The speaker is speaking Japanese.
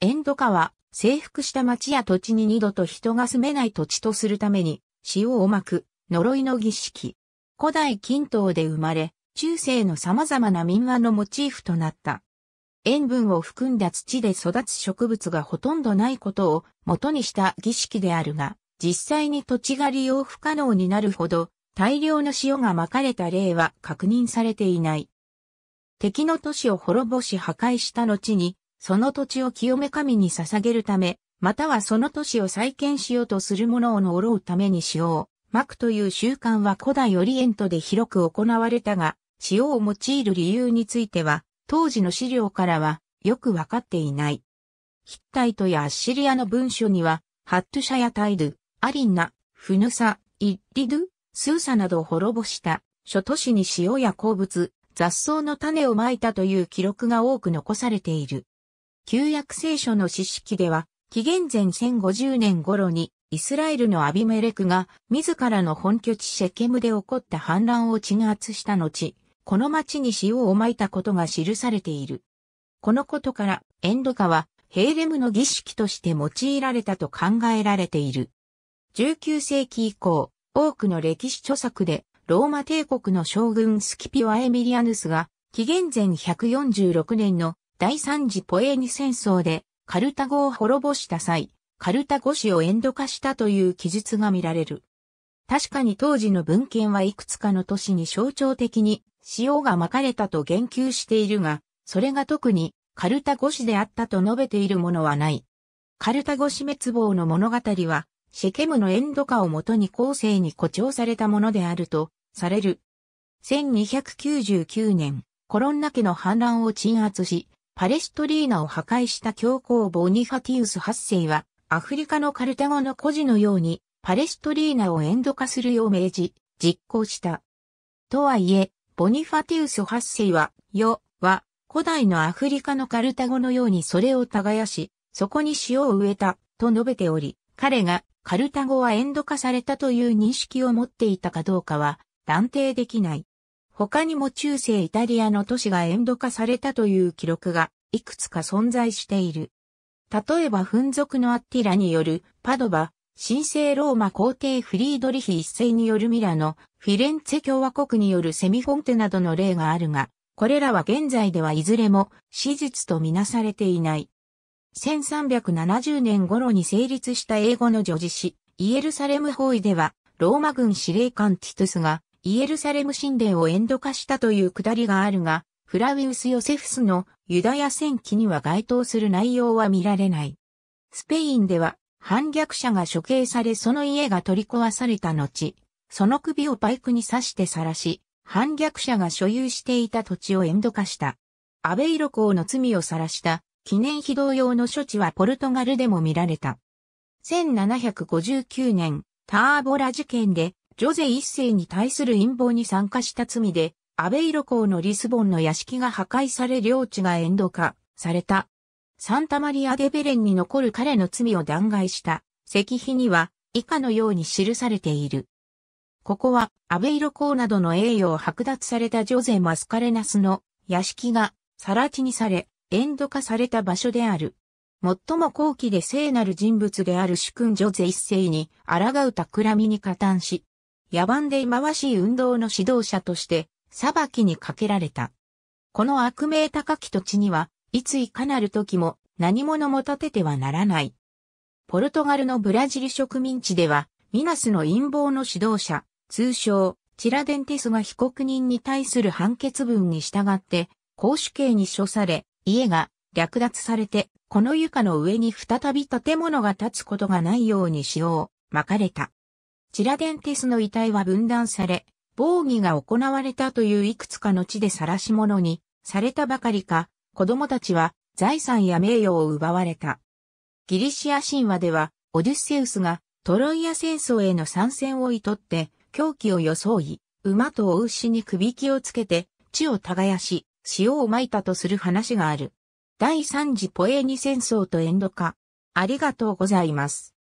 エンドカは、征服した町や土地に二度と人が住めない土地とするために、塩をまく、呪いの儀式。古代近東で生まれ、中世の様々な民話のモチーフとなった。塩分を含んだ土で育つ植物がほとんどないことを元にした儀式であるが、実際に土地が利用不可能になるほど大量の塩がまかれた例は確認されていない。敵の都市を滅ぼし破壊した後にその土地を清め神に捧げるため、またはその都市を再建しようとする者を呪うために使用。幕という習慣は古代オリエントで広く行われたが、塩を用いる理由については、当時の資料からはよくわかっていない。ヒッタイトやアッシリアの文書には、ハットシャやタイル、アリンナ、フヌサ、イッリドゥ、スーサなどを滅ぼした諸都市に塩や鉱物、雑草の種をまいたという記録が多く残されている。旧約聖書の詩式では、紀元前1050年頃に、イスラエルのアビメレクが、自らの本拠地シェケムで起こった反乱を鎮圧した後、この町に塩をまいたことが記されている。このことから、エンドカは、ヘーレムの儀式として用いられたと考えられている。19世紀以降、多くの歴史著作で、ローマ帝国の将軍スキピオ・アエミリアヌスが、紀元前146年の第三次ポエーニ戦争でカルタゴを滅ぼした際、カルタゴ史をエンド化したという記述が見られる。確かに当時の文献はいくつかの都市に象徴的に塩がまかれたと言及しているが、それが特にカルタゴ史であったと述べているものはない。カルタゴ市滅亡の物語は、シェケムのエンド化をもとに後世に誇張されたものであると、される。1299年、コロンナ家の反乱を鎮圧し、パレストリーナを破壊した教皇ボニファティウス8世は、アフリカのカルタゴの孤児のように、パレストリーナをエンド化するよう命じ、実行した。とはいえ、ボニファティウス8世は、世は、古代のアフリカのカルタゴのようにそれを耕し、そこに塩を植えた、と述べており、彼がカルタゴはエンド化されたという認識を持っていたかどうかは断定できない。他にも中世イタリアの都市がエンド化されたという記録がいくつか存在している。例えば、紛族のアッティラによるパドバ、神聖ローマ皇帝フリードリヒ一世によるミラノ、フィレンツェ共和国によるセミフォンテなどの例があるが、これらは現在ではいずれも史実とみなされていない。1370年頃に成立した英語の女事詩、イエルサレム包囲では、ローマ軍司令官ティトゥスがイエルサレム神殿をエンド化したというくだりがあるが、フラウィウス・ヨセフスのユダヤ戦記には該当する内容は見られない。スペインでは反逆者が処刑されその家が取り壊された後、その首をバイクに刺して晒し、反逆者が所有していた土地をエンド化した。アベイロ公の罪を晒した記念碑同様の処置はポルトガルでも見られた。1759年、ターボラ事件でジョゼ一世に対する陰謀に参加した罪で、アベイロ公のリスボンの屋敷が破壊され領地がエンド化された。サンタマリア・デ・ベレンに残る彼の罪を弾劾した石碑には以下のように記されている。ここはアベイロ公などの栄誉を剥奪されたジョゼ・マスカレナスの屋敷が更地にされ、エンド化された場所である。最も高貴で聖なる人物である主君ジョゼ一世に抗う企みに加担し、野蛮で忌まわしい運動の指導者として、裁きにかけられた。この悪名高き土地には、いついかなる時も何者も立ててはならない。ポルトガルのブラジル植民地では、ミナスの陰謀の指導者、通称、チラデンテスが被告人に対する判決文に従って、公主刑に処され、家が略奪されて、この床の上に再び建物が建つことがないようにしよう、巻かれた。チラデンテスの遺体は分断され、防御が行われたといういくつかの地で晒し者にされたばかりか、子供たちは財産や名誉を奪われた。ギリシア神話では、オデュッセウスがトロイア戦争への参戦を厭って、狂気を装い、馬とお牛に首輝をつけて、地を耕し、塩をまいたとする話がある。第三次ポエニ戦争とエンド化。ありがとうございます。